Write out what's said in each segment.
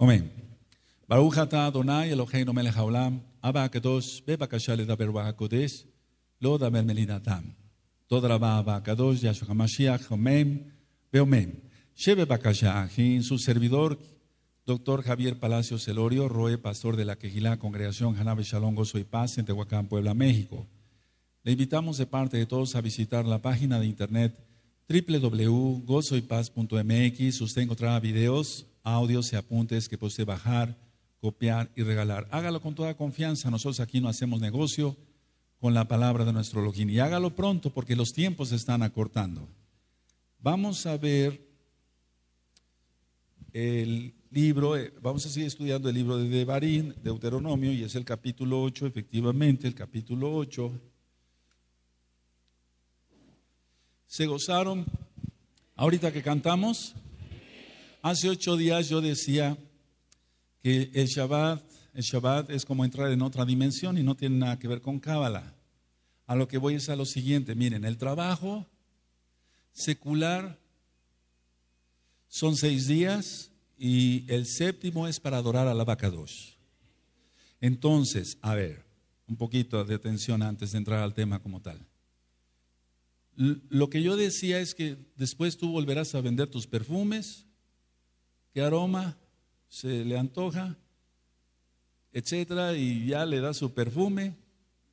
Amén. Barujata atah Adonai Eloheinu melech haolam, Abba Beba da ledaber kodesh. lo daber melinatam. Toda la Abba HaKadosh, Yahshua HaMashiach, amén. Beomem. Shebe bakasha su servidor, doctor Javier Palacios Celorio, Roe, pastor de la Quejilá, Congregación Janabe Shalom, Gozo y Paz, en Tehuacán, Puebla, México. Le invitamos de parte de todos a visitar la página de internet www.gozoypaz.mx. Usted encontrará videos, audios y apuntes que puede bajar, copiar y regalar. Hágalo con toda confianza. Nosotros aquí no hacemos negocio con la palabra de nuestro login. Y hágalo pronto porque los tiempos se están acortando. Vamos a ver el libro, eh, vamos a seguir estudiando el libro de Devarín, Deuteronomio, y es el capítulo 8, efectivamente, el capítulo 8. ¿Se gozaron ahorita que cantamos? Hace ocho días yo decía que el Shabbat, el es como entrar en otra dimensión y no tiene nada que ver con Cábala. A lo que voy es a lo siguiente, miren, el trabajo secular son seis días y el séptimo es para adorar a la vaca dos. Entonces, a ver, un poquito de atención antes de entrar al tema como tal. Lo que yo decía es que después tú volverás a vender tus perfumes, aroma se le antoja, etcétera, y ya le da su perfume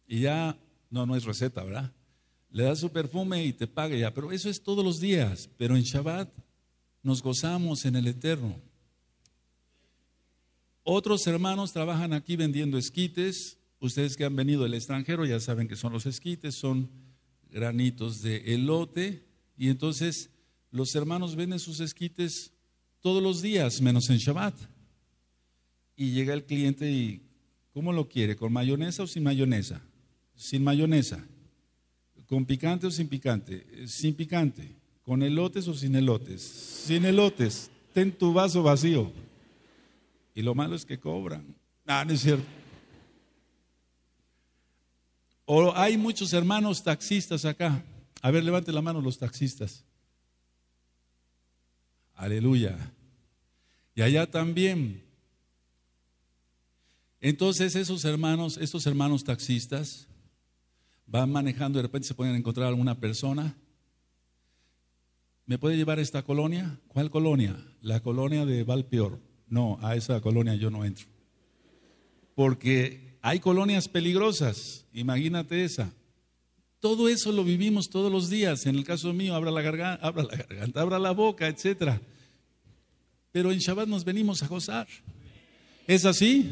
y ya, no, no es receta, ¿verdad? Le da su perfume y te paga ya, pero eso es todos los días, pero en Shabbat nos gozamos en el eterno. Otros hermanos trabajan aquí vendiendo esquites, ustedes que han venido del extranjero ya saben que son los esquites, son granitos de elote, y entonces los hermanos venden sus esquites todos los días, menos en Shabbat. Y llega el cliente y, ¿cómo lo quiere? ¿Con mayonesa o sin mayonesa? Sin mayonesa. ¿Con picante o sin picante? Eh, sin picante. ¿Con elotes o sin elotes? Sin elotes. Ten tu vaso vacío. Y lo malo es que cobran. Ah, no es cierto. O hay muchos hermanos taxistas acá. A ver, levante la mano los taxistas. Aleluya. Y allá también. Entonces esos hermanos, estos hermanos taxistas, van manejando, de repente se pueden encontrar alguna persona. ¿Me puede llevar a esta colonia? ¿Cuál colonia? La colonia de Valpeor. No, a esa colonia yo no entro. Porque hay colonias peligrosas, imagínate esa. Todo eso lo vivimos todos los días. En el caso mío, abra la garganta, abra la, garganta, la boca, etc. Pero en Shabbat nos venimos a gozar. ¿Es así?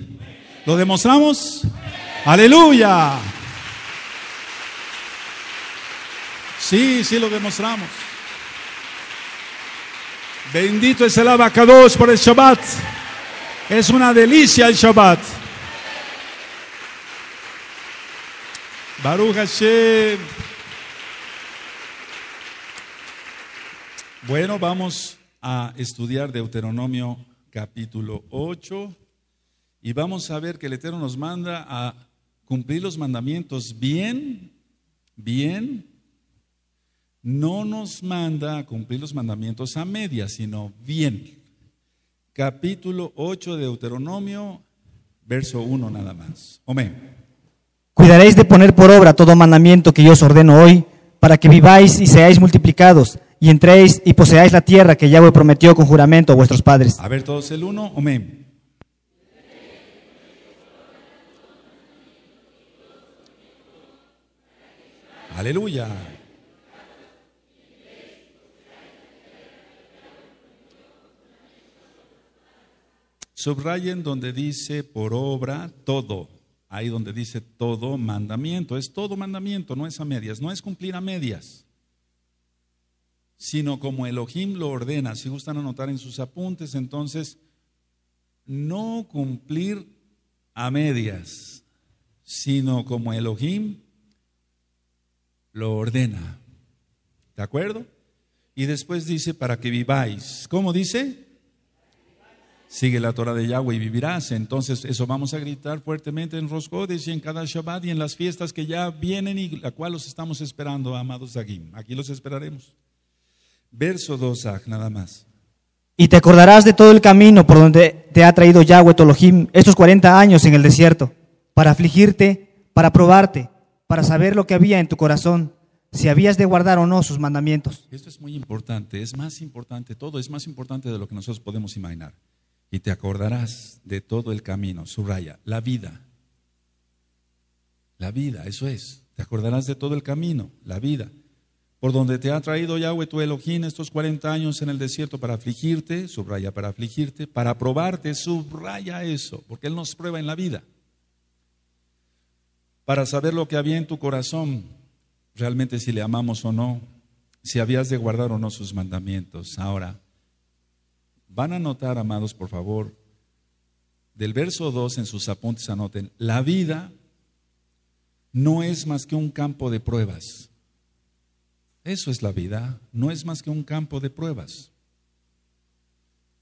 ¿Lo demostramos? Aleluya. Sí, sí lo demostramos. Bendito es el abacados por el Shabbat. Es una delicia el Shabbat. Baruch Bueno, vamos a estudiar Deuteronomio capítulo 8 y vamos a ver que el Eterno nos manda a cumplir los mandamientos bien, bien. No nos manda a cumplir los mandamientos a media, sino bien. Capítulo 8 de Deuteronomio, verso 1 nada más. Amén. Cuidaréis de poner por obra todo mandamiento que yo os ordeno hoy, para que viváis y seáis multiplicados, y entréis y poseáis la tierra que Yahweh prometió con juramento a vuestros padres. A ver todos el uno, amén. Aleluya. Subrayen donde dice por obra todo ahí donde dice todo mandamiento. Es todo mandamiento, no es a medias, no es cumplir a medias, sino como Elohim lo ordena. Si gustan anotar en sus apuntes, entonces, no cumplir a medias, sino como Elohim lo ordena. ¿De acuerdo? Y después dice, para que viváis. ¿Cómo dice? sigue la Torah de Yahweh y vivirás. Entonces, eso vamos a gritar fuertemente en Roscodes y en cada Shabbat y en las fiestas que ya vienen y la cual los estamos esperando, amados Zagim. Aquí los esperaremos. Verso 2, nada más. Y te acordarás de todo el camino por donde te ha traído Yahweh Tolohim estos 40 años en el desierto, para afligirte, para probarte, para saber lo que había en tu corazón, si habías de guardar o no sus mandamientos. Esto es muy importante, es más importante, todo es más importante de lo que nosotros podemos imaginar y te acordarás de todo el camino. Subraya, la vida. La vida, eso es. Te acordarás de todo el camino, la vida. Por donde te ha traído Yahweh tu Elohim estos 40 años en el desierto para afligirte, subraya para afligirte, para probarte, subraya eso, porque Él nos prueba en la vida. Para saber lo que había en tu corazón, realmente si le amamos o no, si habías de guardar o no sus mandamientos. Ahora, Van a notar, amados, por favor, del verso 2 en sus apuntes anoten, la vida no es más que un campo de pruebas. Eso es la vida, no es más que un campo de pruebas.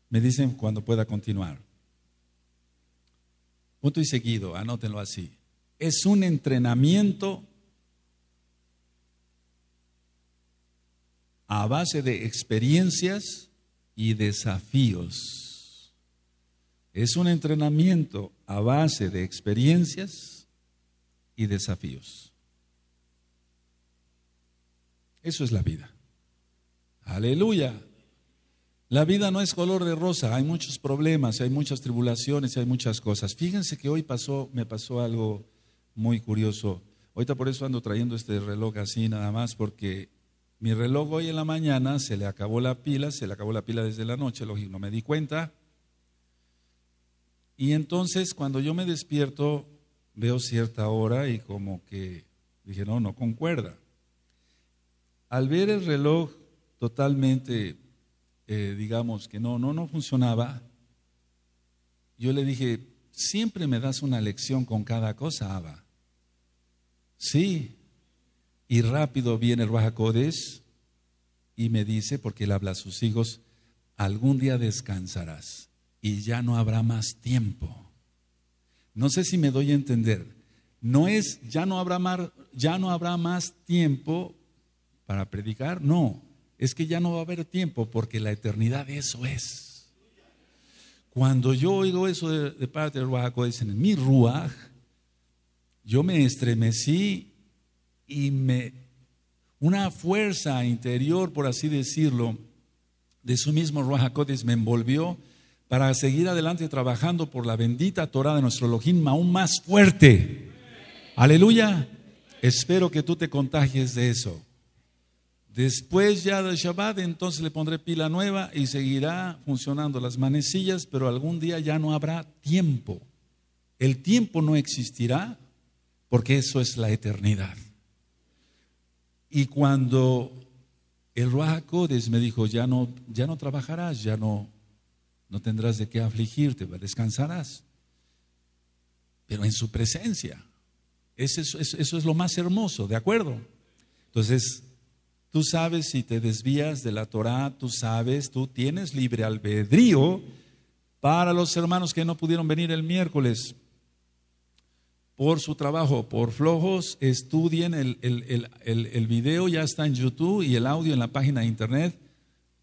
Me dicen cuando pueda continuar. Punto y seguido, anótenlo así. Es un entrenamiento a base de experiencias y desafíos. Es un entrenamiento a base de experiencias y desafíos. Eso es la vida. Aleluya. La vida no es color de rosa, hay muchos problemas, hay muchas tribulaciones, hay muchas cosas. Fíjense que hoy pasó, me pasó algo muy curioso. Ahorita por eso ando trayendo este reloj así nada más, porque mi reloj hoy en la mañana se le acabó la pila, se le acabó la pila desde la noche, lógico, no me di cuenta. Y entonces cuando yo me despierto veo cierta hora y como que dije, no, no concuerda. Al ver el reloj totalmente, eh, digamos que no, no, no funcionaba, yo le dije, siempre me das una lección con cada cosa, Abba. Sí, y rápido viene el Rajacodes y me dice, porque él habla a sus hijos, algún día descansarás y ya no habrá más tiempo. No sé si me doy a entender. No es, ya no habrá más, ya no habrá más tiempo para predicar, no. Es que ya no va a haber tiempo porque la eternidad eso es. Cuando yo oigo eso de, parte del Ruach, en mi Ruach, yo me estremecí y me, una fuerza interior, por así decirlo, de su mismo Ruajacotis me envolvió para seguir adelante trabajando por la bendita Torah de nuestro Elohim aún más fuerte. Aleluya. Espero que tú te contagies de eso. Después ya del Shabbat, entonces le pondré pila nueva y seguirá funcionando las manecillas, pero algún día ya no habrá tiempo. El tiempo no existirá porque eso es la eternidad. Y cuando el Ruach me dijo, ya no, ya no trabajarás, ya no, no tendrás de qué afligirte, descansarás. Pero en su presencia. Eso es, eso es lo más hermoso, ¿de acuerdo? Entonces, tú sabes si te desvías de la Torah, tú sabes, tú tienes libre albedrío para los hermanos que no pudieron venir el miércoles por su trabajo, por flojos, estudien el, el, video, ya está en YouTube y el audio en la página de internet.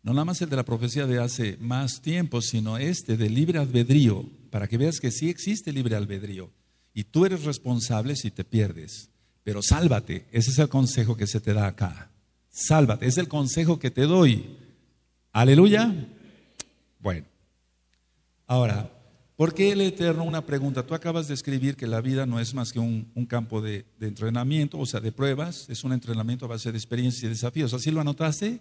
No nada más el de la profecía de hace más tiempo, sino este de libre albedrío, para que veas que sí existe libre albedrío. Y tú eres responsable si te pierdes. Pero sálvate, ese es el consejo que se te da acá. Sálvate, es el consejo que te doy. Aleluya. Bueno, ahora ¿Por qué el Eterno? Una pregunta. Tú acabas de escribir que la vida no es más que un, campo de, entrenamiento, o sea, de pruebas. Es un entrenamiento a base de experiencias y desafíos. ¿Así lo anotaste?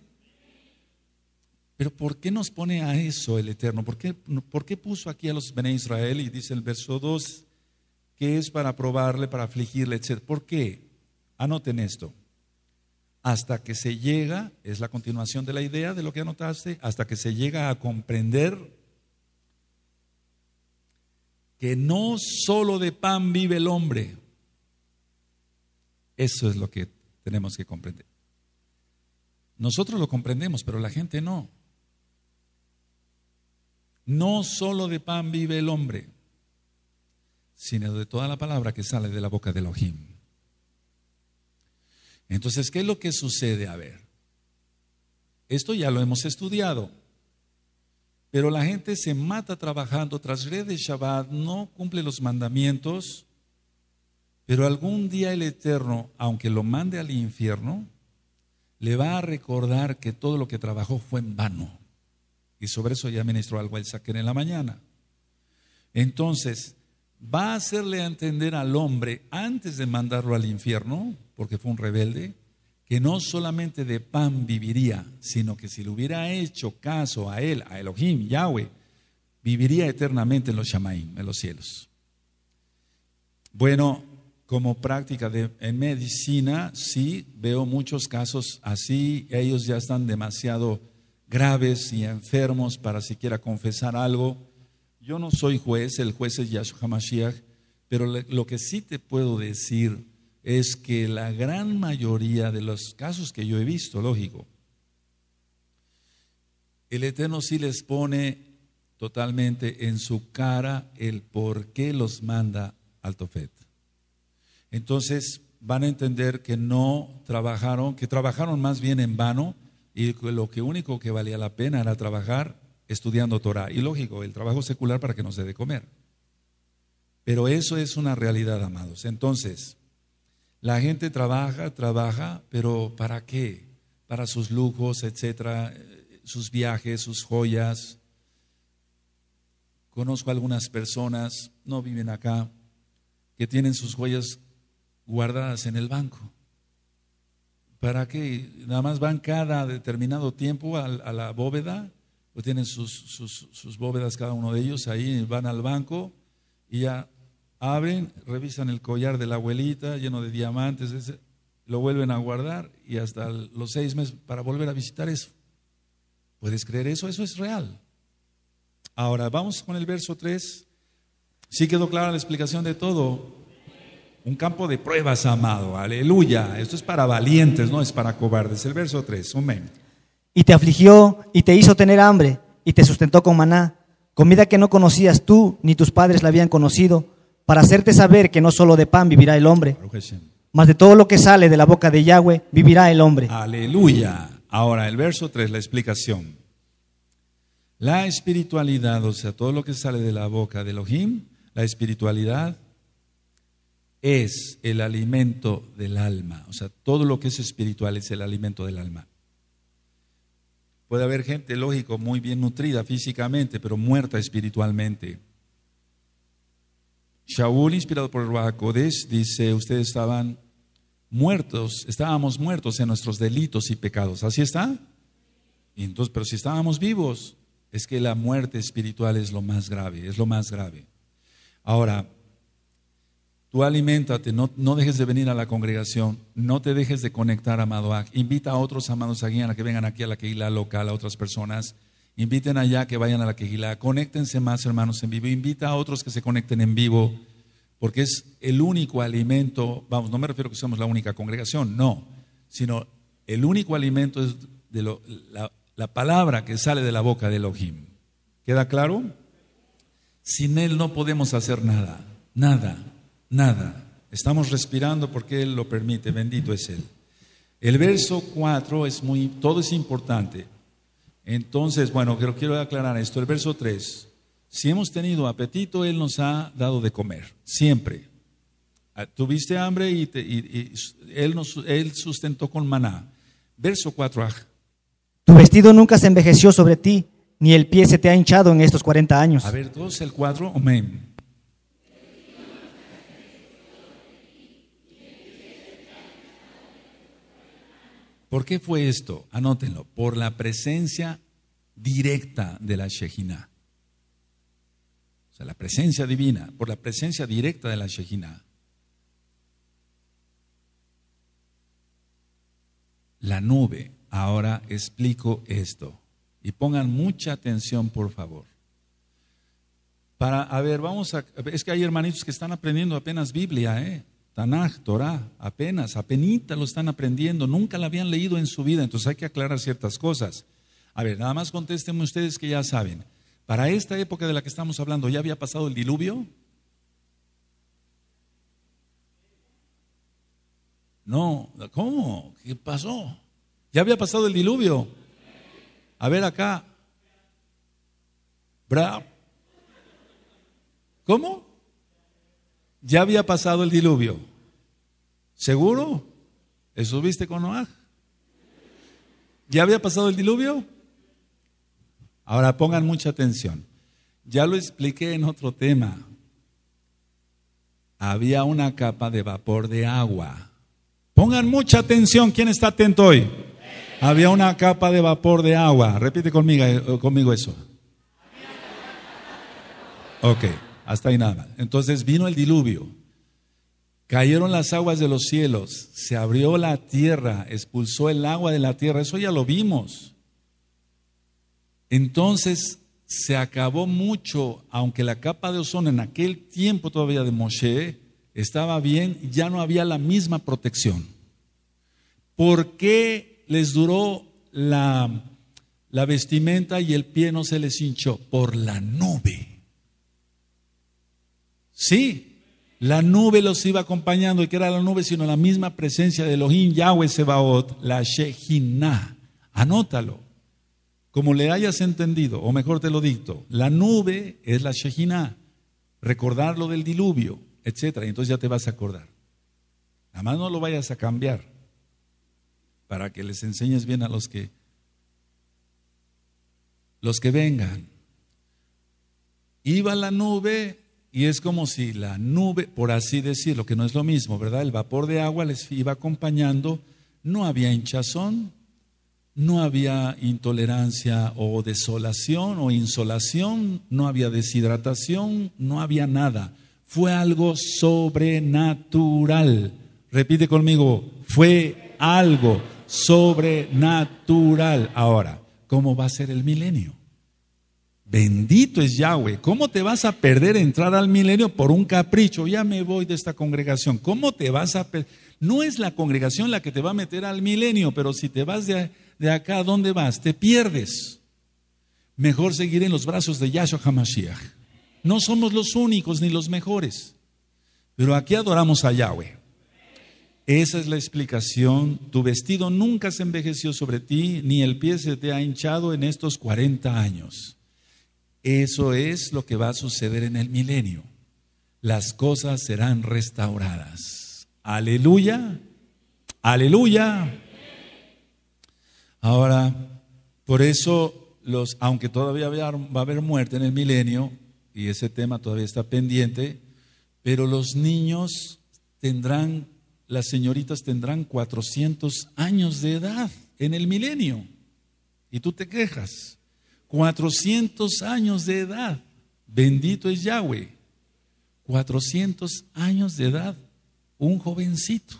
Pero ¿por qué nos pone a eso el Eterno? ¿Por qué, por qué puso aquí a los Bené Israel y dice el verso 2 que es para probarle, para afligirle, etcétera? ¿Por qué? Anoten esto. Hasta que se llega, es la continuación de la idea de lo que anotaste, hasta que se llega a comprender que no solo de pan vive el hombre. Eso es lo que tenemos que comprender. Nosotros lo comprendemos, pero la gente no. No solo de pan vive el hombre, sino de toda la palabra que sale de la boca del Ojim. Entonces, ¿qué es lo que sucede? A ver, esto ya lo hemos estudiado. Pero la gente se mata trabajando, tras redes. Shabbat, no cumple los mandamientos. Pero algún día el Eterno, aunque lo mande al infierno, le va a recordar que todo lo que trabajó fue en vano. Y sobre eso ya ministró algo el en la mañana. Entonces, va a hacerle entender al hombre, antes de mandarlo al infierno, porque fue un rebelde, que no solamente de pan viviría, sino que si le hubiera hecho caso a él, a Elohim, Yahweh, viviría eternamente en los Shamaim, en los cielos. Bueno, como práctica de, en medicina, sí veo muchos casos así, ellos ya están demasiado graves y enfermos para siquiera confesar algo. Yo no soy juez, el juez es Yahshua Mashiach, pero lo que sí te puedo decir es que la gran mayoría de los casos que yo he visto, lógico, el Eterno sí les pone totalmente en su cara el por qué los manda al Tofet. Entonces van a entender que no trabajaron, que trabajaron más bien en vano y que lo que único que valía la pena era trabajar estudiando Torah. Y lógico, el trabajo secular para que nos dé de comer. Pero eso es una realidad, amados. Entonces, la gente trabaja, trabaja, pero ¿para qué? Para sus lujos, etcétera, eh, sus viajes, sus joyas. Conozco algunas personas, no viven acá, que tienen sus joyas guardadas en el banco. ¿Para qué? Nada más van cada determinado tiempo a, la bóveda, o tienen sus, sus, bóvedas cada uno de ellos, ahí van al banco y ya abren, revisan el collar de la abuelita lleno de diamantes, lo vuelven a guardar y hasta los seis meses para volver a visitar eso. ¿Puedes creer eso? Eso es real. Ahora, vamos con el verso 3. Sí quedó clara la explicación de todo. Un campo de pruebas, amado. Aleluya. Esto es para valientes, no es para cobardes. El verso 3. Amén. Y te afligió y te hizo tener hambre y te sustentó con maná, comida que no conocías tú ni tus padres la habían conocido para hacerte saber que no solo de pan vivirá el hombre, mas de todo lo que sale de la boca de Yahweh vivirá el hombre. Aleluya. Ahora, el verso 3, la explicación. La espiritualidad, o sea, todo lo que sale de la boca de Elohim, la espiritualidad es el alimento del alma. O sea, todo lo que es espiritual es el alimento del alma. Puede haber gente, lógico, muy bien nutrida físicamente, pero muerta espiritualmente. Shaul, inspirado por el Codes, dice, ustedes estaban muertos, estábamos muertos en nuestros delitos y pecados. ¿Así está? entonces, pero si estábamos vivos, es que la muerte espiritual es lo más grave, es lo más grave. Ahora, tú alimentate, no, dejes de venir a la congregación, no te dejes de conectar a Madoac, invita a otros amados aquí, a que vengan aquí a la Keila local, a otras personas Inviten allá que vayan a la quejilá Conéctense más, hermanos, en vivo. Invita a otros que se conecten en vivo, porque es el único alimento. Vamos, no me refiero a que seamos la única congregación, no. Sino el único alimento es la, palabra que sale de la boca del Elohim. ¿Queda claro? Sin Él no podemos hacer nada, nada, nada. Estamos respirando porque Él lo permite, bendito es Él. El verso 4 es muy, todo es importante. Entonces, bueno, quiero, quiero aclarar esto. El verso 3. Si hemos tenido apetito, Él nos ha dado de comer, siempre. Ah, tuviste hambre y, él, nos, él sustentó con maná. Verso 4 ah. Tu vestido nunca se envejeció sobre ti, ni el pie se te ha hinchado en estos 40 años. A ver, 2, el 4, amén. ¿Por qué fue esto? Anótenlo, por la presencia directa de la Shekinah. O sea, la presencia divina, por la presencia directa de la Shekinah. La nube, ahora explico esto. Y pongan mucha atención, por favor. Para, a ver, vamos a. Es que hay hermanitos que están aprendiendo apenas Biblia, ¿eh? Tanaj, Torah, apenas, apenita lo están aprendiendo, nunca la habían leído en su vida, entonces hay que aclarar ciertas cosas. A ver, nada más contéstenme ustedes que ya saben. Para esta época de la que estamos hablando, ¿ya había pasado el diluvio? No, ¿cómo? ¿Qué pasó? ¿Ya había pasado el diluvio? A ver acá. Bra. ¿Cómo? Ya había pasado el diluvio. ¿Seguro? ¿Estuviste con Noah? ¿Ya había pasado el diluvio? Ahora pongan mucha atención. Ya lo expliqué en otro tema. Había una capa de vapor de agua. Pongan mucha atención. ¿Quién está atento hoy? Había una capa de vapor de agua. Repite conmigo, eh, conmigo eso. Ok, hasta ahí nada. Entonces vino el diluvio. Cayeron las aguas de los cielos, se abrió la tierra, expulsó el agua de la tierra, eso ya lo vimos. Entonces se acabó mucho, aunque la capa de ozono en aquel tiempo todavía de Moshe estaba bien, ya no había la misma protección. ¿Por qué les duró la, la vestimenta y el pie no se les hinchó? Por la nube. Sí, la nube los iba acompañando, y que era la nube, sino la misma presencia de Elohim Yahweh Sebaot, la Shekinah. Anótalo. Como le hayas entendido, o mejor te lo dicto, la nube es la Shekinah. recordarlo lo del diluvio, etc. Y entonces ya te vas a acordar. más no lo vayas a cambiar para que les enseñes bien a los que los que vengan. Iba la nube y es como si la nube, por así decirlo, que no es lo mismo, ¿verdad? El vapor de agua les iba acompañando, no había hinchazón, no había intolerancia o desolación o insolación, no había deshidratación, no había nada. Fue algo sobrenatural. Repite conmigo, fue algo sobrenatural. Ahora, ¿cómo va a ser el milenio? Bendito es Yahweh. ¿Cómo te vas a perder entrar al milenio por un capricho? Ya me voy de esta congregación. ¿Cómo te vas a perder? No es la congregación la que te va a meter al milenio, pero si te vas de, de acá, ¿dónde vas? Te pierdes. Mejor seguir en los brazos de Yahshua HaMashiach. No somos los únicos ni los mejores, pero aquí adoramos a Yahweh. Esa es la explicación. Tu vestido nunca se envejeció sobre ti, ni el pie se te ha hinchado en estos 40 años. Eso es lo que va a suceder en el milenio. Las cosas serán restauradas. Aleluya. Aleluya. Ahora, por eso los aunque todavía va a haber muerte en el milenio y ese tema todavía está pendiente, pero los niños tendrán las señoritas tendrán 400 años de edad en el milenio. Y tú te quejas. 400 años de edad. Bendito es Yahweh. 400 años de edad. Un jovencito.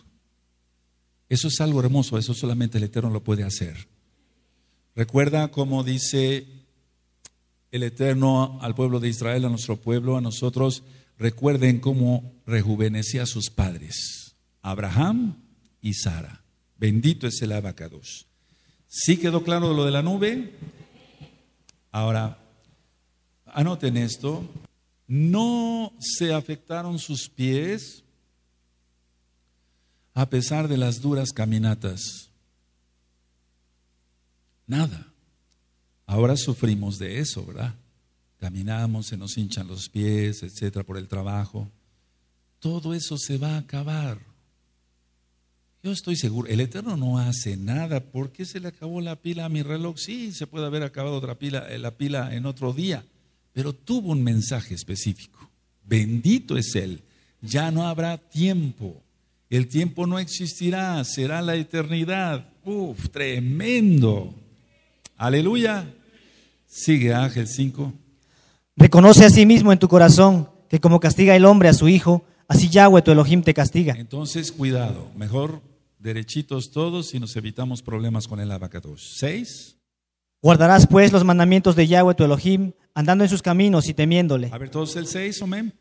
Eso es algo hermoso. Eso solamente el Eterno lo puede hacer. Recuerda cómo dice el Eterno al pueblo de Israel, a nuestro pueblo, a nosotros. Recuerden cómo rejuvenecía a sus padres, Abraham y Sara. Bendito es el abacados. ¿Sí quedó claro lo de la nube? Ahora, anoten esto, no se afectaron sus pies a pesar de las duras caminatas. Nada. Ahora sufrimos de eso, ¿verdad? Caminamos, se nos hinchan los pies, etcétera, por el trabajo. Todo eso se va a acabar. Yo estoy seguro, el Eterno no hace nada. ¿Por qué se le acabó la pila a mi reloj? Sí, se puede haber acabado otra pila, eh, la pila en otro día, pero tuvo un mensaje específico. Bendito es Él. Ya no habrá tiempo. El tiempo no existirá, será la eternidad. Uf, tremendo. Aleluya. Sigue Ángel 5. Reconoce a sí mismo en tu corazón que como castiga el hombre a su hijo, así Yahweh tu Elohim te castiga. Entonces, cuidado, mejor derechitos todos y nos evitamos problemas con el abacato. Seis. Guardarás pues los mandamientos de Yahweh tu Elohim, andando en sus caminos y temiéndole. A ver, todos el seis, amén.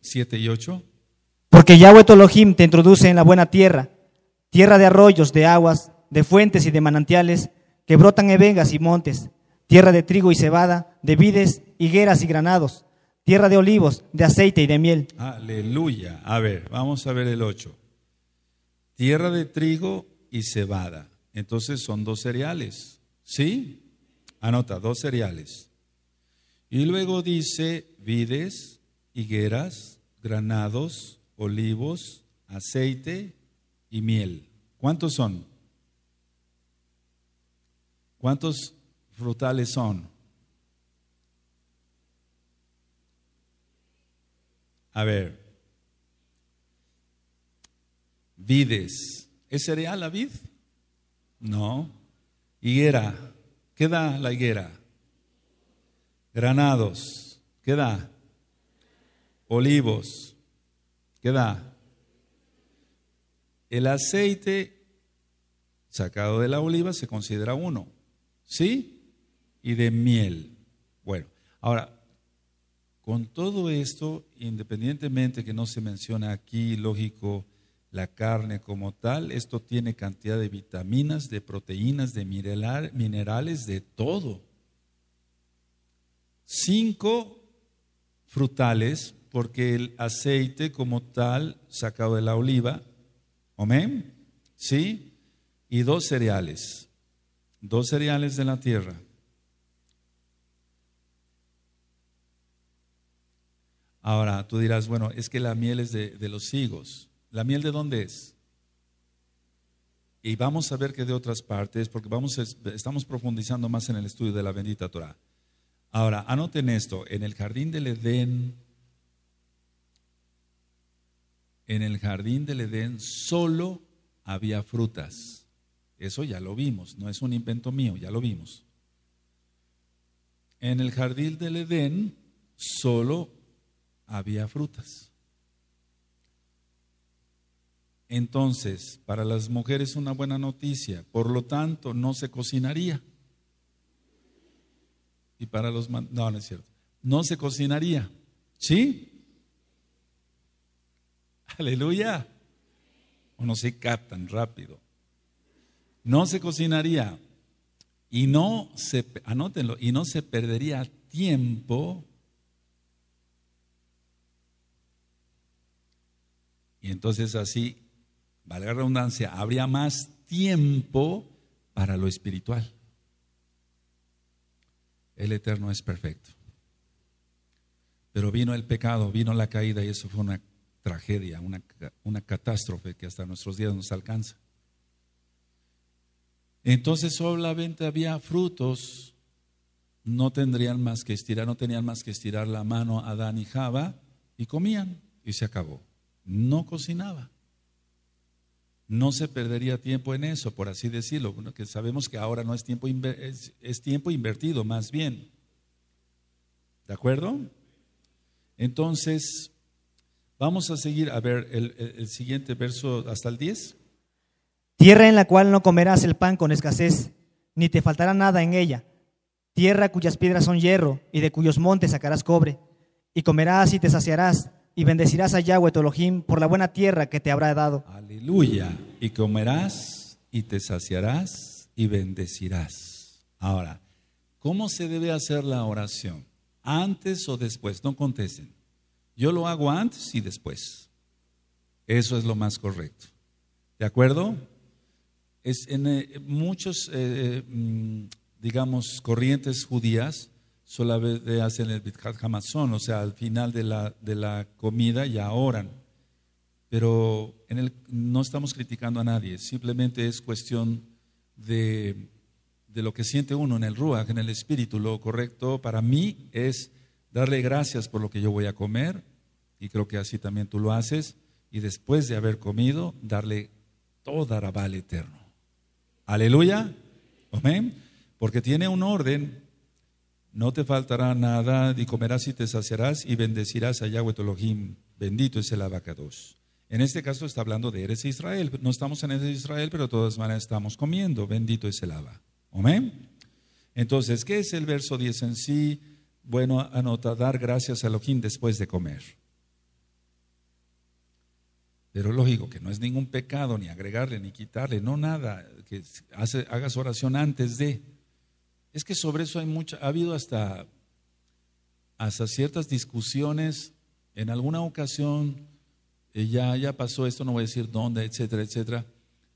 Siete y ocho. Porque Yahweh tu Elohim te introduce en la buena tierra, tierra de arroyos, de aguas, de fuentes y de manantiales que brotan en vengas y montes tierra de trigo y cebada, de vides, higueras y granados, tierra de olivos, de aceite y de miel. Aleluya. A ver, vamos a ver el 8. Tierra de trigo y cebada. Entonces son dos cereales. ¿Sí? Anota, dos cereales. Y luego dice vides, higueras, granados, olivos, aceite y miel. ¿Cuántos son? ¿Cuántos frutales son? A ver, vides. ¿Es cereal la vid? No. Higuera. ¿Qué da la higuera? Granados. ¿Qué da? Olivos. ¿Qué da? El aceite sacado de la oliva se considera uno. ¿Sí? y de miel. Bueno, ahora, con todo esto, independientemente que no se menciona aquí, lógico, la carne como tal, esto tiene cantidad de vitaminas, de proteínas, de minerales, de todo. Cinco frutales, porque el aceite como tal, sacado de la oliva, amén, ¿sí? Y dos cereales, dos cereales de la tierra. Ahora, tú dirás, bueno, es que la miel es de, los higos. ¿La miel de dónde es? Y vamos a ver que de otras partes, porque vamos, estamos profundizando más en el estudio de la bendita Torah. Ahora, anoten esto, en el jardín del Edén, en el jardín del Edén solo había frutas. Eso ya lo vimos, no es un invento mío, ya lo vimos. En el jardín del Edén solo había frutas. Entonces, para las mujeres una buena noticia, por lo tanto, no se cocinaría. Y para los no, no es cierto. No se cocinaría. ¿Sí? Aleluya. O no se captan rápido. No se cocinaría y no se anótenlo, y no se perdería tiempo Y entonces así, valga la redundancia, habría más tiempo para lo espiritual. El Eterno es perfecto. Pero vino el pecado, vino la caída y eso fue una tragedia, una, una catástrofe que hasta nuestros días nos alcanza. Entonces solamente había frutos, no tendrían más que estirar, no tenían más que estirar la mano a Adán y Java y comían y se acabó no cocinaba. No se perdería tiempo en eso, por así decirlo, que sabemos que ahora no es tiempo, es, tiempo invertido, más bien. ¿De acuerdo? Entonces, vamos a seguir, a ver, el, el siguiente verso hasta el 10. Tierra en la cual no comerás el pan con escasez, ni te faltará nada en ella. Tierra cuyas piedras son hierro, y de cuyos montes sacarás cobre. Y comerás y te saciarás, y bendecirás a Yahweh Tolohim por la buena tierra que te habrá dado. Aleluya. Y comerás y te saciarás y bendecirás. Ahora, ¿cómo se debe hacer la oración? ¿Antes o después? No contesten. Yo lo hago antes y después. Eso es lo más correcto. ¿De acuerdo? Es en eh, muchos, eh, eh, mm, digamos, corrientes judías solamente hacen el Bitkat o sea, al final de la, de la comida ya oran. Pero en el, no estamos criticando a nadie, simplemente es cuestión de, de lo que siente uno en el Ruach, en el espíritu. Lo correcto para mí es darle gracias por lo que yo voy a comer, y creo que así también tú lo haces, y después de haber comido, darle toda rabal eterno. Aleluya, amén, porque tiene un orden no te faltará nada, y comerás y te saciarás, y bendecirás a Yahweh tu Elohim. Bendito es el abacados. En este caso está hablando de Eres Israel. No estamos en Eres Israel, pero de todas maneras estamos comiendo. Bendito es el Abba. Amén. Entonces, ¿qué es el verso 10 en sí? Bueno, anota, dar gracias a Elohim después de comer. Pero lógico que no es ningún pecado ni agregarle ni quitarle, no nada, que hagas oración antes de. Es que sobre eso hay mucha, ha habido hasta, hasta ciertas discusiones. En alguna ocasión, eh, ya, pasó esto, no voy a decir dónde, etcétera, etcétera.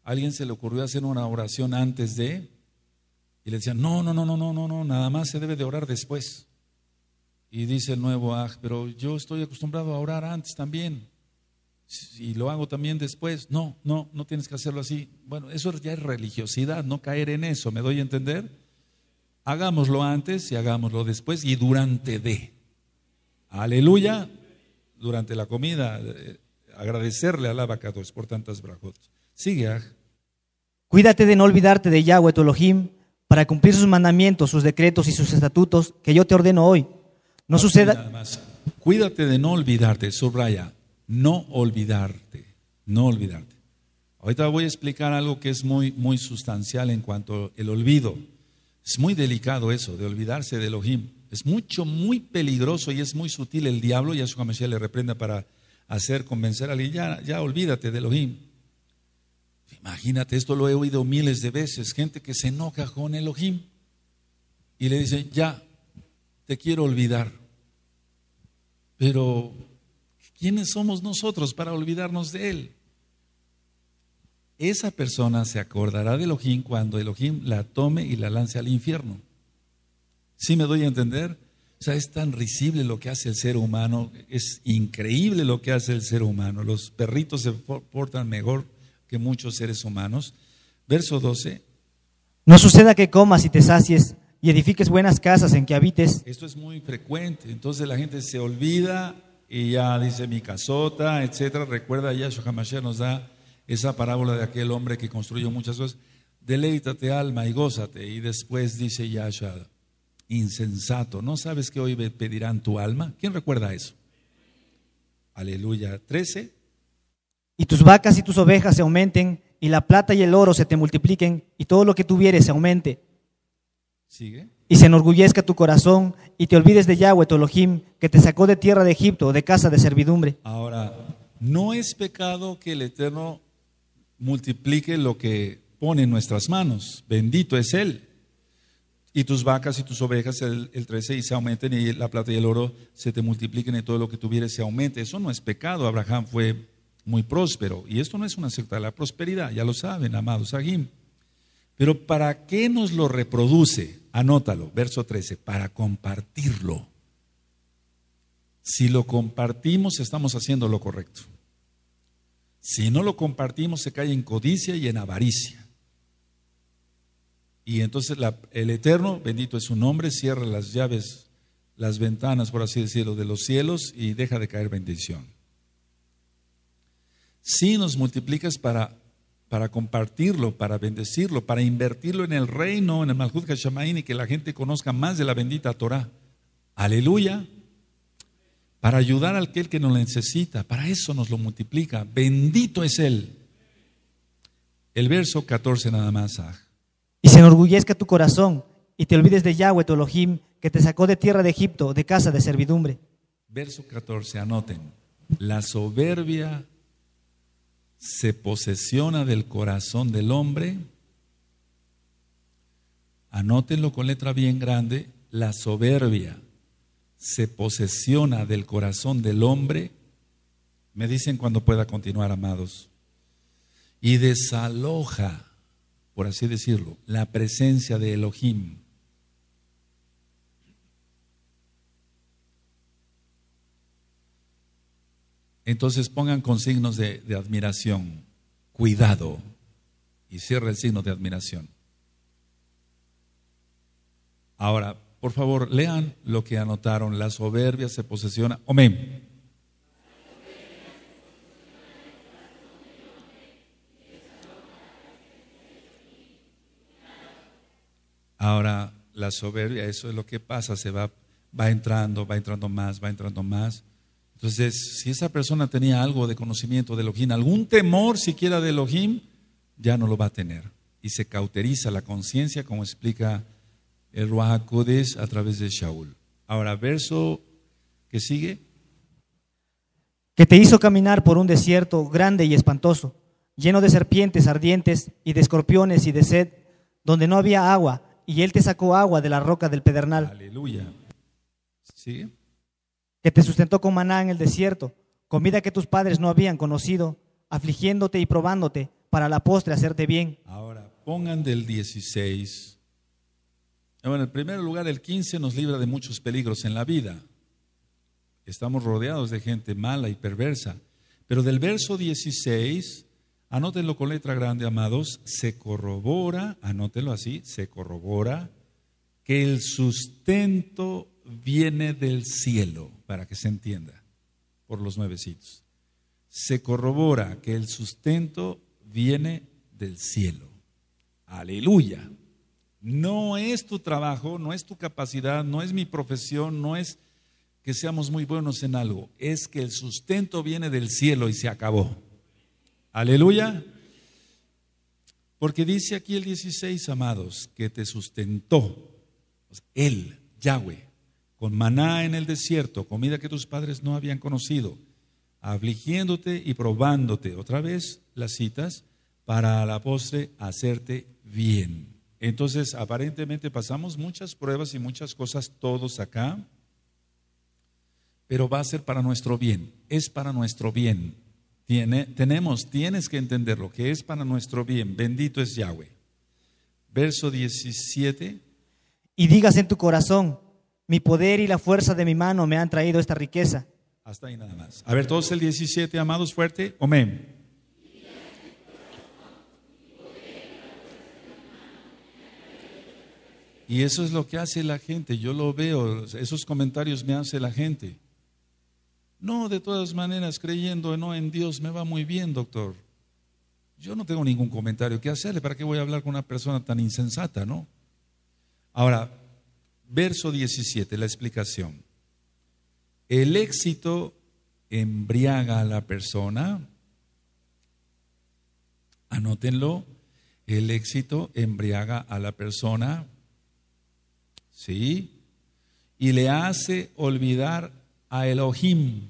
alguien se le ocurrió hacer una oración antes de, y le decían, no, no, no, no, no, no, nada más se debe de orar después. Y dice el nuevo, ah, pero yo estoy acostumbrado a orar antes también. Y lo hago también después. No, no, no tienes que hacerlo así. Bueno, eso ya es religiosidad, no caer en eso, ¿me doy a entender? Hagámoslo antes y hagámoslo después y durante de. Aleluya, durante la comida, eh, agradecerle al la por tantas brajot. Sigue. Cuídate de no olvidarte de Yahweh tu Elohim para cumplir sus mandamientos, sus decretos y sus estatutos que yo te ordeno hoy. No, suceda. más. Cuídate de no olvidarte, subraya, no olvidarte, no olvidarte. Ahorita voy a explicar algo que es muy, muy sustancial en cuanto al olvido. Es muy delicado eso, de olvidarse de Elohim. Es mucho, muy peligroso y es muy sutil el diablo, y a su comercial le reprenda para hacer convencer a alguien, ya, ya olvídate de Elohim. Imagínate, esto lo he oído miles de veces, gente que se enoja con Elohim y le dice, ya, te quiero olvidar. Pero, ¿quiénes somos nosotros para olvidarnos de Él? esa persona se acordará de Elohim cuando Elohim la tome y la lance al infierno. ¿Sí me doy a entender? O sea, es tan risible lo que hace el ser humano, es increíble lo que hace el ser humano. Los perritos se portan mejor que muchos seres humanos. Verso 12. No suceda que comas y te sacies y edifiques buenas casas en que habites. Esto es muy frecuente, entonces la gente se olvida y ya dice mi casota, etcétera. Recuerda, Yahshua Hamashiach nos da esa parábola de aquel hombre que construyó muchas cosas. Deleítate alma y gózate. Y después dice Yahshua, insensato, ¿no sabes que hoy pedirán tu alma? ¿Quién recuerda eso? Aleluya. 13. Y tus vacas y tus ovejas se aumenten, y la plata y el oro se te multipliquen, y todo lo que tuvieres se aumente. Sigue. Y se enorgullezca tu corazón, y te olvides de Yahweh, tu Elohim, que te sacó de tierra de Egipto, de casa de servidumbre. Ahora, no es pecado que el Eterno multiplique lo que pone en nuestras manos. Bendito es Él. Y tus vacas y tus ovejas, el, 13, y se aumenten, y la plata y el oro se te multipliquen, y todo lo que tuvieres se aumente. Eso no es pecado. Abraham fue muy próspero. Y esto no es una secta de la prosperidad, ya lo saben, amados aguim Pero ¿para qué nos lo reproduce? Anótalo, verso 13, para compartirlo. Si lo compartimos, estamos haciendo lo correcto. Si no lo compartimos, se cae en codicia y en avaricia. Y entonces el Eterno, bendito es su nombre, cierra las llaves, las ventanas, por así decirlo, de los cielos y deja de caer bendición. Si nos multiplicas para, para compartirlo, para bendecirlo, para invertirlo en el reino, en el Malhud Hashemain y que la gente conozca más de la bendita Torah. Aleluya para ayudar a aquel que nos necesita. Para eso nos lo multiplica. Bendito es Él. El verso 14 nada más. Ah. Y se enorgullezca tu corazón y te olvides de Yahweh, tu Elohim, que te sacó de tierra de Egipto, de casa de servidumbre. Verso 14, anoten. La soberbia se posesiona del corazón del hombre. Anótenlo con letra bien grande, la soberbia se posesiona del corazón del hombre, me dicen cuando pueda continuar, amados, y desaloja, por así decirlo, la presencia de Elohim. Entonces pongan con signos de, admiración, cuidado, y cierre el signo de admiración. Ahora, por favor, lean lo que anotaron. La soberbia se posesiona. Amén. Ahora, la soberbia, eso es lo que pasa, se va, va entrando, va entrando más, va entrando más. Entonces, si esa persona tenía algo de conocimiento de Elohim, algún temor siquiera de Elohim, ya no lo va a tener. Y se cauteriza la conciencia, como explica el Ruajacodes a través de Shaul. Ahora, verso que sigue. Que te hizo caminar por un desierto grande y espantoso, lleno de serpientes ardientes y de escorpiones y de sed, donde no había agua, y él te sacó agua de la roca del pedernal. Aleluya. ¿Sigue? Que te sustentó con maná en el desierto, comida que tus padres no habían conocido, afligiéndote y probándote para la postre hacerte bien. Ahora, pongan del 16 bueno, el primer lugar, el 15 nos libra de muchos peligros en la vida. Estamos rodeados de gente mala y perversa. Pero del verso 16, anótenlo con letra grande, amados, se corrobora, anótenlo así, se corrobora que el sustento viene del cielo, para que se entienda, por los nuevecitos. Se corrobora que el sustento viene del cielo. Aleluya. No es tu trabajo, no es tu capacidad, no es mi profesión, no es que seamos muy buenos en algo, es que el sustento viene del cielo y se acabó. Aleluya. Porque dice aquí el 16, amados, que te sustentó Él, Yahweh, con maná en el desierto, comida que tus padres no habían conocido, afligiéndote y probándote, otra vez las citas, para a la postre hacerte bien. Entonces, aparentemente pasamos muchas pruebas y muchas cosas todos acá, pero va a ser para nuestro bien, es para nuestro bien. tenemos, tienes que entender lo que es para nuestro bien. Bendito es Yahweh. Verso 17. Y digas en tu corazón, mi poder y la fuerza de mi mano me han traído esta riqueza. Hasta ahí nada más. A ver, todos el 17, amados, fuerte. Amén. Y eso es lo que hace la gente, yo lo veo, esos comentarios me hace la gente. No, de todas maneras, creyendo no en Dios, me va muy bien, doctor. Yo no tengo ningún comentario que hacerle, ¿para qué voy a hablar con una persona tan insensata, no? Ahora, verso 17, la explicación. El éxito embriaga a la persona. Anótenlo, el éxito embriaga a la persona ¿sí? Y le hace olvidar a Elohim.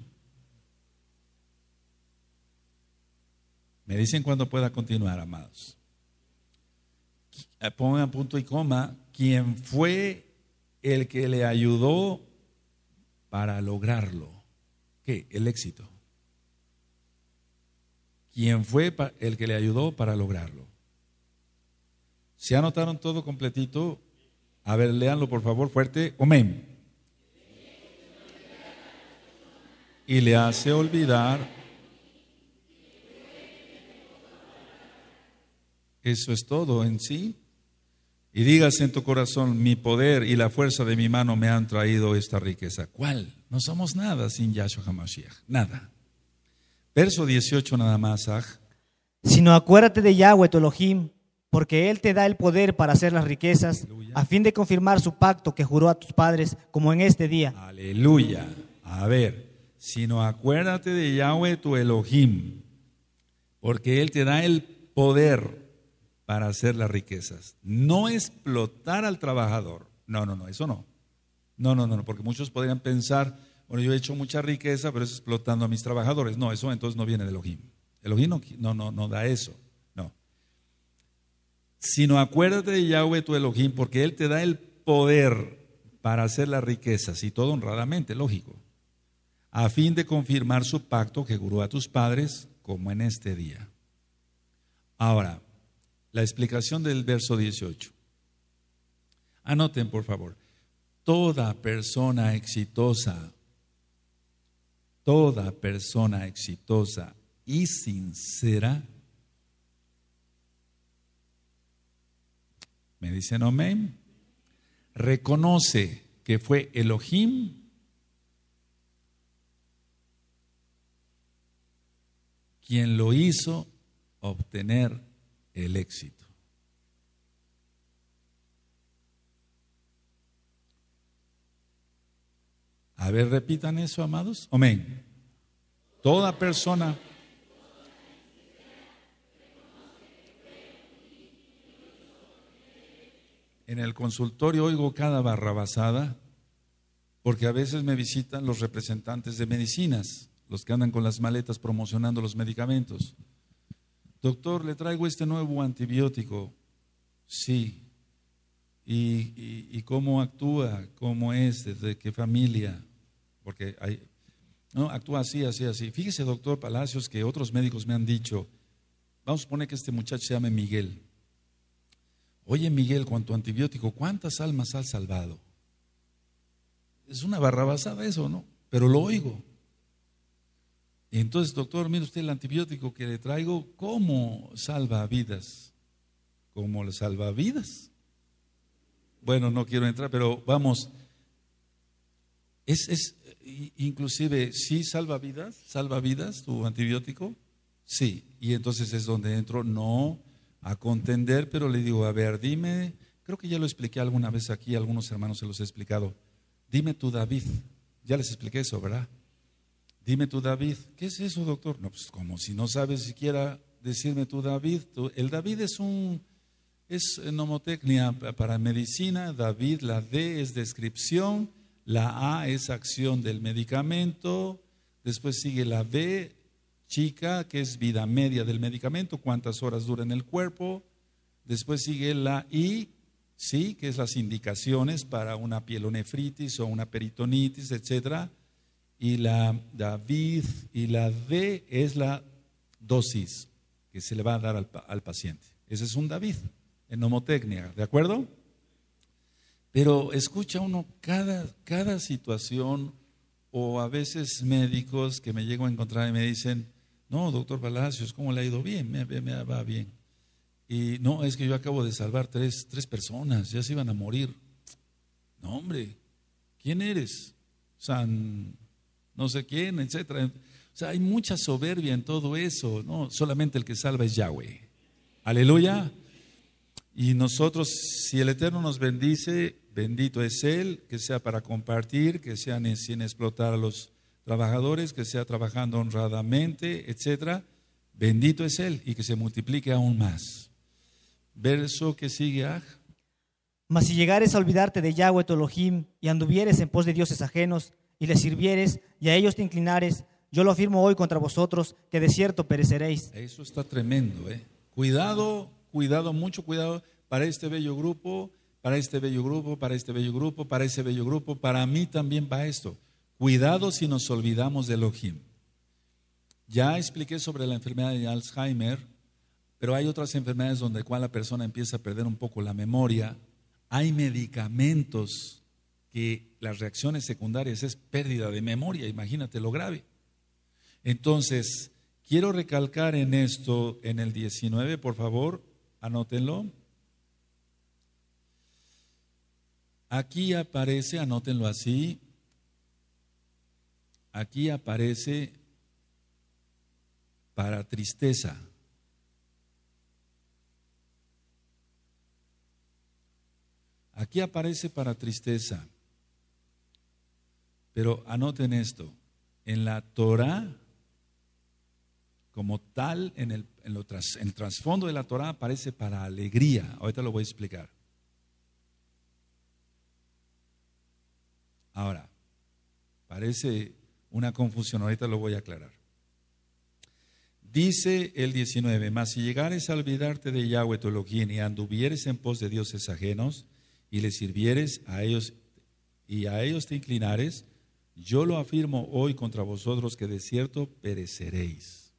Me dicen cuando pueda continuar, amados. Eh, pongan punto y coma, ¿Quién fue el que le ayudó para lograrlo. ¿Qué? El éxito. ¿Quién fue el que le ayudó para lograrlo? ¿Se anotaron todo completito? A ver, léanlo por favor fuerte. Omen. Y le hace olvidar. Eso es todo en sí. Y digas en tu corazón, mi poder y la fuerza de mi mano me han traído esta riqueza. ¿Cuál? No somos nada sin Yahshua HaMashiach. Nada. Verso 18 nada más, Sino acuérdate de Yahweh, tu Elohim, porque Él te da el poder para hacer las riquezas, a fin de confirmar su pacto que juró a tus padres, como en este día. Aleluya. A ver, sino acuérdate de Yahweh tu Elohim, porque Él te da el poder para hacer las riquezas. No explotar al trabajador. No, no, no, eso no. No, no, no, porque muchos podrían pensar, bueno, yo he hecho mucha riqueza, pero es explotando a mis trabajadores. No, eso entonces no viene de Elohim. Elohim no, no, no da eso sino acuérdate de Yahweh tu Elohim, porque Él te da el poder para hacer las riquezas, y todo honradamente, lógico, a fin de confirmar su pacto que juró a tus padres, como en este día. Ahora, la explicación del verso 18. Anoten, por favor. Toda persona exitosa, toda persona exitosa y sincera, ¿Me dicen amén? Reconoce que fue Elohim quien lo hizo obtener el éxito. A ver, repitan eso, amados. Amén. Toda persona en el consultorio oigo cada barrabasada, porque a veces me visitan los representantes de medicinas, los que andan con las maletas promocionando los medicamentos. Doctor, le traigo este nuevo antibiótico. Sí. ¿Y, cómo actúa? ¿Cómo es? ¿Desde qué familia? Porque hay, no, actúa así, así, así. Fíjese, doctor Palacios, que otros médicos me han dicho, vamos a poner que este muchacho se llame Miguel. Oye Miguel, cuánto antibiótico, ¿cuántas almas has salvado? Es una barra basada eso, ¿no? Pero lo oigo. Entonces, doctor, mire usted el antibiótico que le traigo, ¿cómo salva vidas? ¿Cómo le salva vidas? Bueno, no quiero entrar, pero vamos. Es, inclusive, ¿sí salva vidas? ¿Salva vidas tu antibiótico? Sí. Y entonces es donde entro, no a contender, pero le digo, a ver, dime, creo que ya lo expliqué alguna vez aquí, algunos hermanos se los he explicado. Dime tú, David, ya les expliqué eso, ¿verdad? Dime tú, David, ¿qué es eso, doctor? No, pues como si no sabes siquiera decirme tú, David. el David es un, es nomotecnia para medicina, David, la D es descripción, la A es acción del medicamento, después sigue la B, chica, que es vida media del medicamento, cuántas horas dura en el cuerpo. Después sigue la I, sí, que es las indicaciones para una pielonefritis o una peritonitis, etc. Y la David y la D es la dosis que se le va a dar al, paciente. Ese es un David en nomotecnia, ¿de acuerdo? Pero escucha uno cada, cada situación o a veces médicos que me llego a encontrar y me dicen, no, doctor Palacios, ¿cómo le ha ido? Bien, me, va bien. Y no, es que yo acabo de salvar tres, tres personas, ya se iban a morir. No, hombre, ¿quién eres? San, no sé quién, etcétera. O sea, hay mucha soberbia en todo eso, ¿no? Solamente el que salva es Yahweh. Aleluya. Y nosotros, si el Eterno nos bendice, bendito es Él, que sea para compartir, que sean sin explotar a los trabajadores, que sea trabajando honradamente, etcétera. Bendito es Él y que se multiplique aún más. Verso que sigue, aj. Ah. Mas si llegares a olvidarte de Yahweh tu Elohim y anduvieres en pos de dioses ajenos y les sirvieres y a ellos te inclinares, yo lo afirmo hoy contra vosotros que de cierto pereceréis. Eso está tremendo, ¿eh? Cuidado, cuidado, mucho cuidado para este bello grupo, para este bello grupo, para este bello grupo, para ese bello grupo, para mí también va esto. Cuidado si nos olvidamos de OJIM. Ya expliqué sobre la enfermedad de Alzheimer, pero hay otras enfermedades donde cual la persona empieza a perder un poco la memoria. Hay medicamentos que las reacciones secundarias es pérdida de memoria, imagínate lo grave. Entonces, quiero recalcar en esto, en el 19, por favor, anótenlo. Aquí aparece, anótenlo así, aquí aparece para tristeza. Aquí aparece para tristeza. Pero anoten esto, en la Torah, como tal, en el, en lo trasfondo de la Torah aparece para alegría. Ahorita lo voy a explicar. Ahora, parece una confusión, ahorita lo voy a aclarar. Dice el 19, mas si llegares a olvidarte de Yahweh tu Elohim y anduvieres en pos de dioses ajenos y le sirvieres a ellos y a ellos te inclinares, yo lo afirmo hoy contra vosotros que de cierto pereceréis.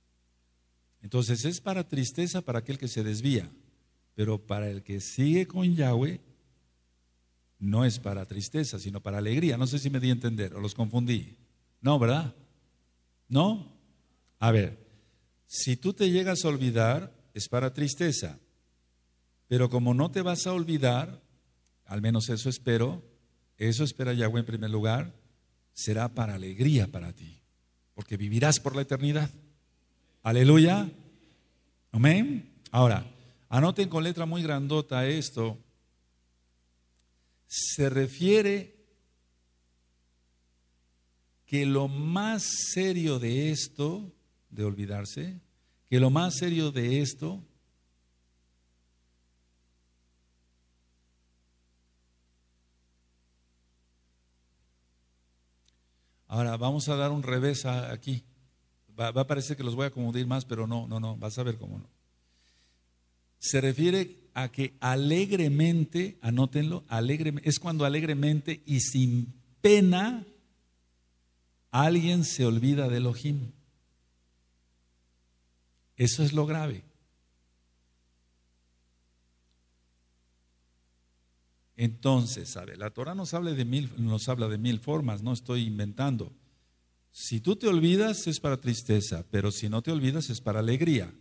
Entonces es para tristeza para aquel que se desvía, pero para el que sigue con Yahweh no es para tristeza, sino para alegría. No sé si me di a entender o los confundí. No, ¿verdad? ¿No? A ver, si tú te llegas a olvidar, es para tristeza. Pero como no te vas a olvidar, al menos eso espero, eso espera Yahweh en primer lugar, será para alegría para ti, porque vivirás por la eternidad. Aleluya. Amén. Ahora, anoten con letra muy grandota esto. Se refiere que lo más serio de esto, de olvidarse, que lo más serio de esto Ahora, vamos a dar un revés aquí. Va, a parecer que los voy a acomodar más, pero no, no, no, vas a ver cómo no. Se refiere a que alegremente, anótenlo, es cuando alegremente y sin pena alguien se olvida de Elohim. Eso es lo grave. Entonces, ¿sabe? La Torah nos habla, de mil, nos habla de mil formas, no estoy inventando. Si tú te olvidas es para tristeza, pero si no te olvidas es para alegría.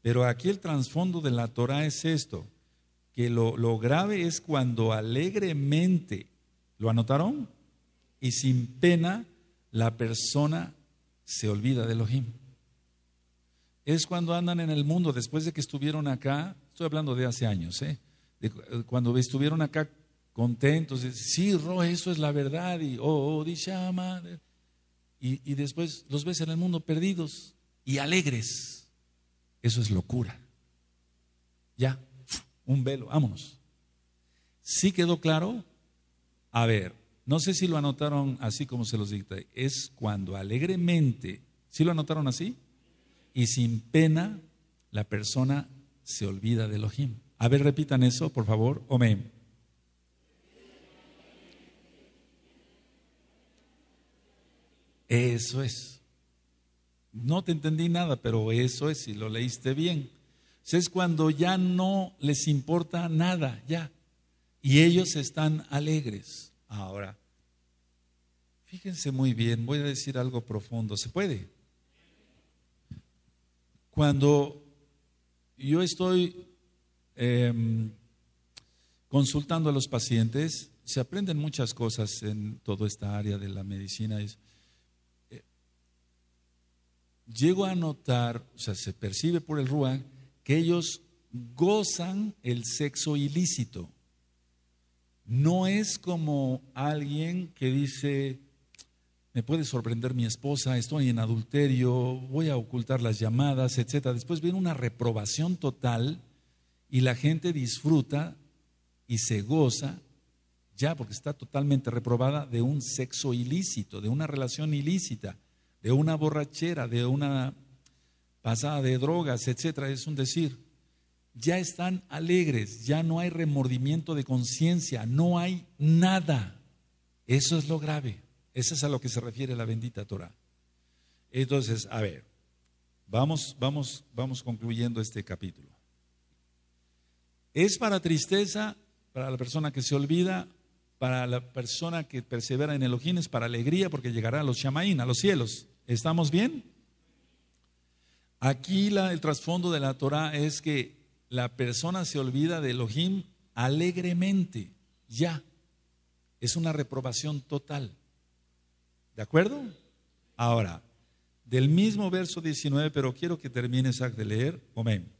Pero aquí el trasfondo de la Torah es esto, que lo, lo grave es cuando alegremente, ¿lo anotaron? Y sin pena la persona se olvida de Elohim. Es cuando andan en el mundo, después de que estuvieron acá, estoy hablando de hace años, ¿eh? eh cuando estuvieron acá contentos, sí, Ro, eso es la verdad, y oh, oh y, y después los ves en el mundo perdidos y alegres. Eso es locura. Ya, un velo, vámonos. ¿Sí quedó claro? A ver, no sé si lo anotaron así como se los dicta. Es cuando alegremente, ¿sí lo anotaron así? Y sin pena la persona se olvida de Elohim. A ver, repitan eso, por favor. Omen. Eso es. No te entendí nada, pero eso es, si lo leíste bien. Es cuando ya no les importa nada, ya. Y ellos están alegres. Ahora, Fíjense muy bien, voy a decir algo profundo, ¿se puede? Cuando yo estoy em, consultando a los pacientes, se aprenden muchas cosas en toda esta área de la medicina. Eh, llego a notar, o sea, se percibe por el RUA que ellos gozan el sexo ilícito. No es como alguien que dice, me puede sorprender mi esposa, estoy en adulterio, voy a ocultar las llamadas, etc. Después viene una reprobación total y la gente disfruta y se goza, ya porque está totalmente reprobada, de un sexo ilícito, de una relación ilícita, de una borrachera, de una pasada de drogas, etc. Es un decir, ya están alegres, ya no hay remordimiento de conciencia, no hay nada. Eso es lo grave. Eso es a lo que se refiere la bendita Torah. Entonces, a ver, vamos, vamos, vamos concluyendo este capítulo. Es para tristeza, para la persona que se olvida, para la persona que persevera en Elohim, es para alegría porque llegará a los Shamaín, a los cielos. ¿Estamos bien? Aquí la, el trasfondo de la Torah es que la persona se olvida de Elohim alegremente, ya. Es una reprobación total. ¿De acuerdo? Ahora, del mismo verso 19, pero quiero que termine de leer. Amén.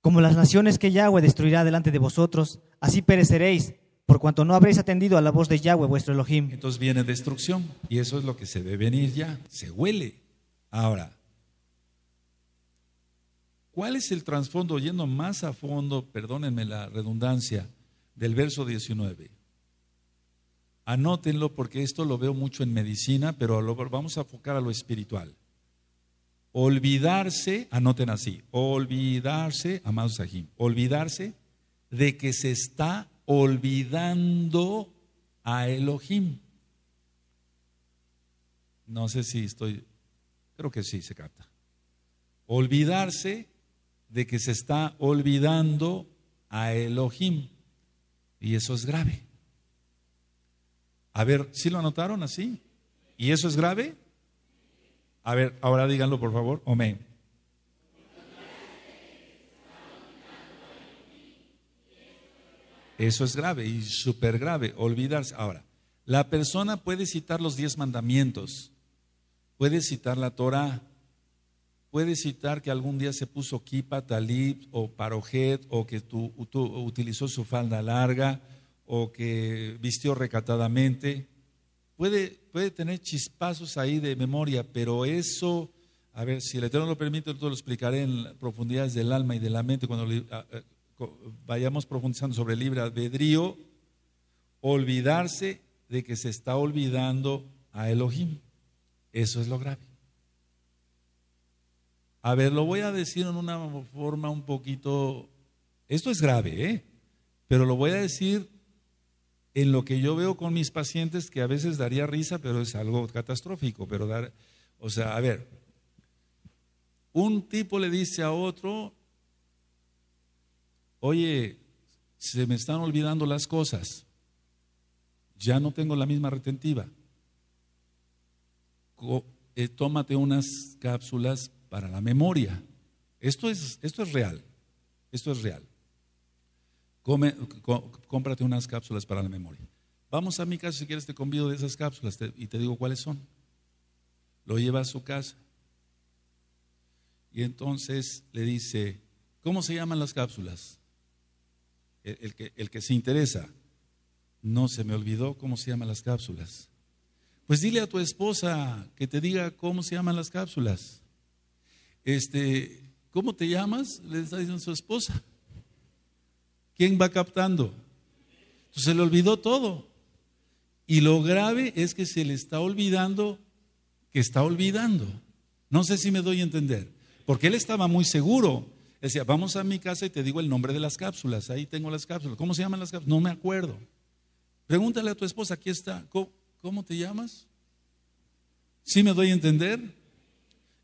Como las naciones que Yahweh destruirá delante de vosotros, así pereceréis, por cuanto no habréis atendido a la voz de Yahweh vuestro Elohim. Entonces viene destrucción, y eso es lo que se ve venir ya, se huele. Ahora, ¿cuál es el trasfondo, yendo más a fondo, perdónenme la redundancia, del verso 19? Anótenlo porque esto lo veo mucho en medicina, pero vamos a enfocar a lo espiritual. Olvidarse, anoten así, olvidarse, amados Sahim, olvidarse de que se está olvidando a Elohim. No sé si estoy, creo que sí se capta. Olvidarse de que se está olvidando a Elohim. Y eso es grave. A ver, si lo anotaron así? ¿Y eso es grave? A ver, ahora díganlo por favor. Amén. Eso es grave y súper grave, olvidarse. Ahora, la persona puede citar los diez mandamientos, puede citar la Torah, puede citar que algún día se puso kipa, talib o parojet o que utilizó su falda larga o que vistió recatadamente. Puede, puede tener chispazos ahí de memoria, pero eso, a ver, si el Eterno lo permite, yo lo explicaré en profundidades del alma y de la mente cuando vayamos profundizando sobre el libre albedrío, olvidarse de que se está olvidando a Elohim. Eso es lo grave. A ver, lo voy a decir en una forma un poquito, esto es grave, ¿eh? pero lo voy a decir en lo que yo veo con mis pacientes, que a veces daría risa, pero es algo catastrófico. Pero dar, o sea, a ver, un tipo le dice a otro, oye, se me están olvidando las cosas, ya no tengo la misma retentiva. Eh, tómate unas cápsulas para la memoria. Esto es, esto es real, esto es real cómprate unas cápsulas para la memoria. Vamos a mi casa si quieres, te convido de esas cápsulas y te digo cuáles son. Lo lleva a su casa. Y entonces le dice, ¿cómo se llaman las cápsulas? El, que, el que se interesa. No se me olvidó cómo se llaman las cápsulas. Pues dile a tu esposa que te diga cómo se llaman las cápsulas. Este, ¿cómo te llamas? Le está diciendo su esposa. ¿Quién va captando? Entonces, se le olvidó todo. Y lo grave es que se le está olvidando que está olvidando. No sé si me doy a entender. Porque él estaba muy seguro. decía, vamos a mi casa y te digo el nombre de las cápsulas. Ahí tengo las cápsulas. ¿Cómo se llaman las cápsulas? No me acuerdo. Pregúntale a tu esposa, aquí está. ¿Cómo, te llamas? ¿Sí me doy a entender?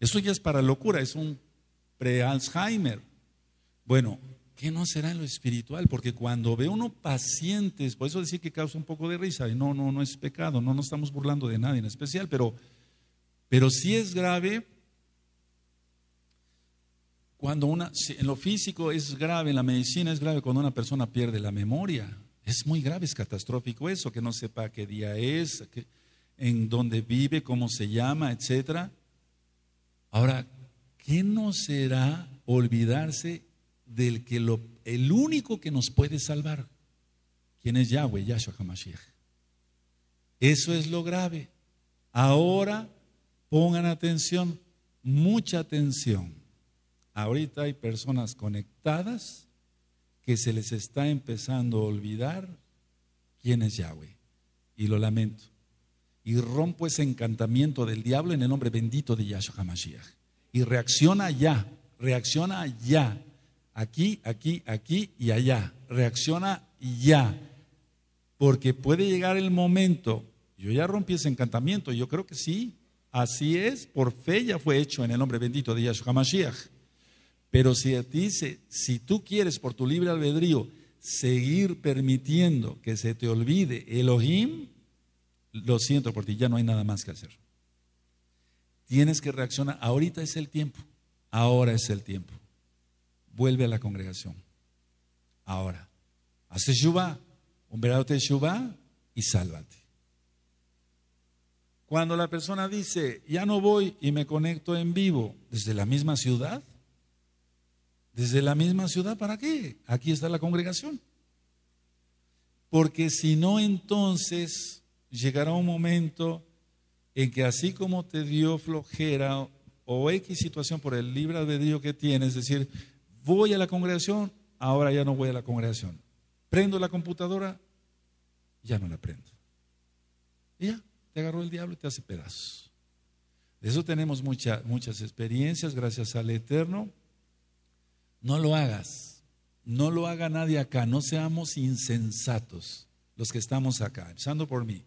Eso ya es para locura, es un pre-Alzheimer. Bueno, ¿Qué no será lo espiritual? Porque cuando ve uno pacientes, por eso decir que causa un poco de risa, y no, no, no es pecado, no nos estamos burlando de nadie en especial, pero, pero sí es grave cuando una, en lo físico es grave, en la medicina es grave cuando una persona pierde la memoria. Es muy grave, es catastrófico eso, que no sepa qué día es, en dónde vive, cómo se llama, etc. Ahora, ¿qué no será olvidarse del que lo, el único que nos puede salvar, quien es Yahweh, Yahshua HaMashiach. Eso es lo grave. Ahora pongan atención, mucha atención. Ahorita hay personas conectadas que se les está empezando a olvidar quién es Yahweh. Y lo lamento. Y rompo ese encantamiento del diablo en el nombre bendito de Yahshua HaMashiach. Y reacciona ya, reacciona ya aquí, aquí, aquí y allá. Reacciona ya. Porque puede llegar el momento. Yo ya rompí ese encantamiento, yo creo que sí. Así es, por fe ya fue hecho en el nombre bendito de Yahshua Mashiach. Pero si a ti, dice, si tú quieres por tu libre albedrío seguir permitiendo que se te olvide Elohim, lo siento por ti, ya no hay nada más que hacer. Tienes que reaccionar. Ahorita es el tiempo. Ahora es el tiempo vuelve a la congregación. Ahora, haz Shuvá, de Yuba y sálvate. Cuando la persona dice, ya no voy y me conecto en vivo, desde la misma ciudad, desde la misma ciudad, ¿para qué? Aquí está la congregación. Porque si no, entonces llegará un momento en que así como te dio flojera o X situación por el de Dios que tienes, es decir, voy a la congregación, ahora ya no voy a la congregación. Prendo la computadora, ya no la prendo. ya, te agarró el diablo y te hace pedazos. De eso tenemos muchas muchas experiencias, gracias al Eterno. No lo hagas, no lo haga nadie acá, no seamos insensatos los que estamos acá, empezando por mí,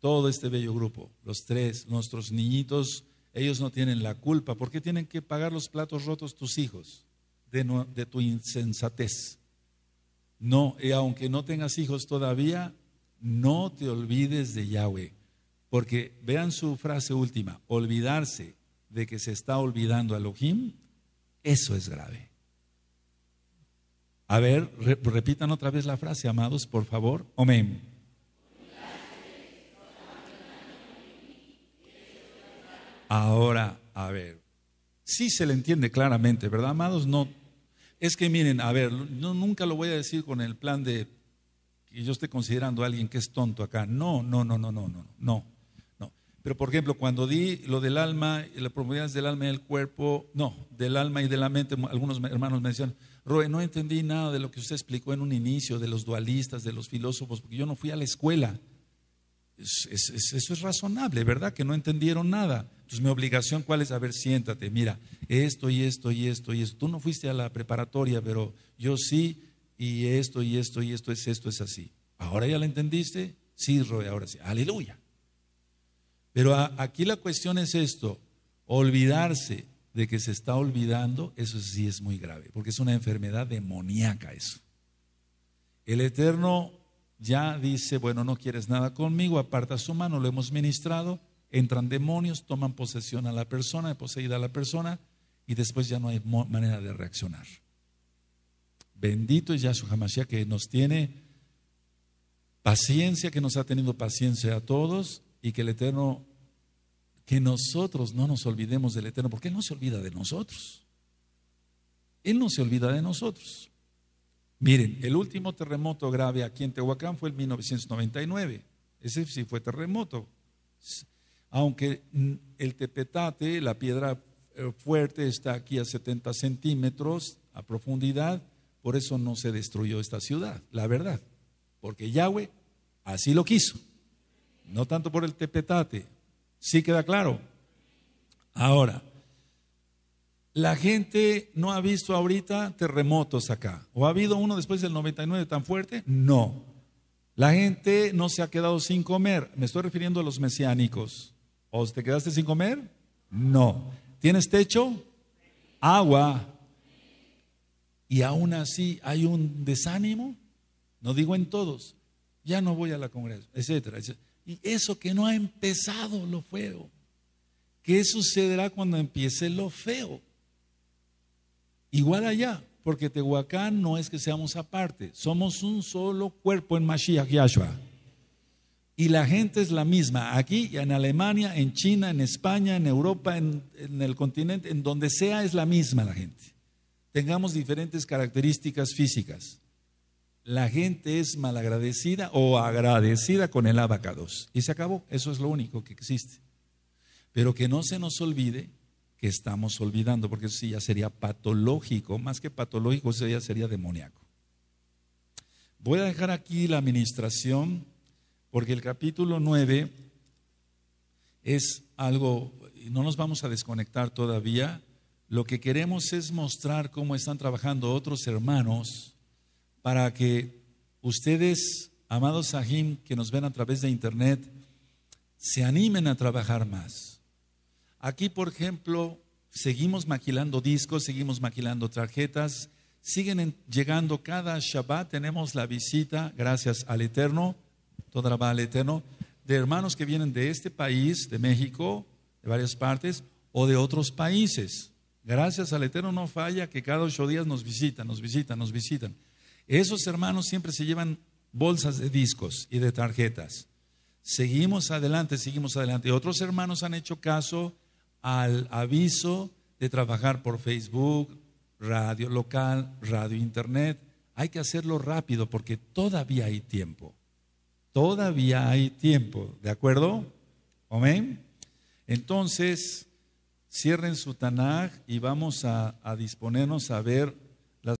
todo este bello grupo, los tres, nuestros niñitos, ellos no tienen la culpa. ¿Por qué tienen que pagar los platos rotos tus hijos? de, tu insensatez. No, y aunque no tengas hijos todavía, no te olvides de Yahweh. Porque vean su frase última, olvidarse de que se está olvidando a Elohim, eso es grave. A ver, repitan otra vez la frase, amados, por favor. Amén. Ahora, a ver, si se le entiende claramente, ¿verdad, amados? No, es que miren, a ver, yo nunca lo voy a decir con el plan de que yo esté considerando a alguien que es tonto acá. No, no, no, no, no, no, no. no. Pero por ejemplo, cuando di lo del alma, las profundidades del alma y del cuerpo, no, del alma y de la mente, algunos hermanos me decían, Roe, no entendí nada de lo que usted explicó en un inicio, de los dualistas, de los filósofos, porque yo no fui a la escuela eso es razonable, ¿verdad? Que no entendieron nada. Entonces, mi obligación, ¿cuál es? A ver, siéntate, mira, esto y esto y esto y esto. Tú no fuiste a la preparatoria, pero yo sí, y esto y esto y esto es esto, es así. Ahora ya lo entendiste, sí, Roy, ahora sí. Aleluya. Pero aquí la cuestión es esto, olvidarse de que se está olvidando, eso sí es muy grave, porque es una enfermedad demoníaca eso. El Eterno ya dice, bueno, no quieres nada conmigo, aparta su mano, lo hemos ministrado, entran demonios, toman posesión a la persona, poseída a la persona, y después ya no hay manera de reaccionar. Bendito es Yahshua Hamashiach que nos tiene paciencia, que nos ha tenido paciencia a todos y que el Eterno, que nosotros no nos olvidemos del Eterno, porque Él no se olvida de nosotros. Él no se olvida de nosotros. Miren, el último terremoto grave aquí en Tehuacán fue en 1999. Ese sí fue terremoto. Aunque mm, el tepetate, la piedra eh, fuerte, está aquí a 70 centímetros a profundidad, por eso no se destruyó esta ciudad, la verdad. Porque Yahweh así lo quiso. No tanto por el tepetate. ¿Sí queda claro? Ahora, la gente no ha visto ahorita terremotos acá. ¿O ha habido uno después del 99 tan fuerte? No. La gente no se ha quedado sin comer. Me estoy refiriendo a los mesiánicos. ¿O te quedaste sin comer? No. ¿Tienes techo? Agua. Y aún así hay un desánimo. No digo en todos. Ya no voy a la congresa, etcétera. etcétera. Y eso que no ha empezado lo feo. ¿Qué sucederá cuando empiece lo feo? Igual allá, porque Tehuacán no es que seamos aparte, somos un solo cuerpo en Mashiach Yahshua. Y la gente es la misma, aquí, en Alemania, en China, en España, en Europa, en, el continente, en donde sea es la misma la gente. Tengamos diferentes características físicas. La gente es malagradecida o agradecida con el abacados. Y se acabó, eso es lo único que existe. Pero que no se nos olvide que estamos olvidando, porque eso sí ya sería patológico, más que patológico, eso ya sería demoníaco. Voy a dejar aquí la administración, porque el capítulo 9 es algo, no nos vamos a desconectar todavía, lo que queremos es mostrar cómo están trabajando otros hermanos para que ustedes, amados Sahim, que nos ven a través de internet, se animen a trabajar más. Aquí, por ejemplo, seguimos maquilando discos, seguimos maquilando tarjetas, siguen llegando cada Shabbat, tenemos la visita, gracias al Eterno, toda la va al Eterno, de hermanos que vienen de este país, de México, de varias partes, o de otros países. Gracias al Eterno no falla que cada ocho días nos visitan, nos visitan, nos visitan. Esos hermanos siempre se llevan bolsas de discos y de tarjetas. Seguimos adelante, seguimos adelante. Otros hermanos han hecho caso al aviso de trabajar por Facebook, radio local, radio internet. Hay que hacerlo rápido porque todavía hay tiempo. Todavía hay tiempo, ¿de acuerdo? Amén. Entonces, cierren su Tanaj y vamos a disponernos a ver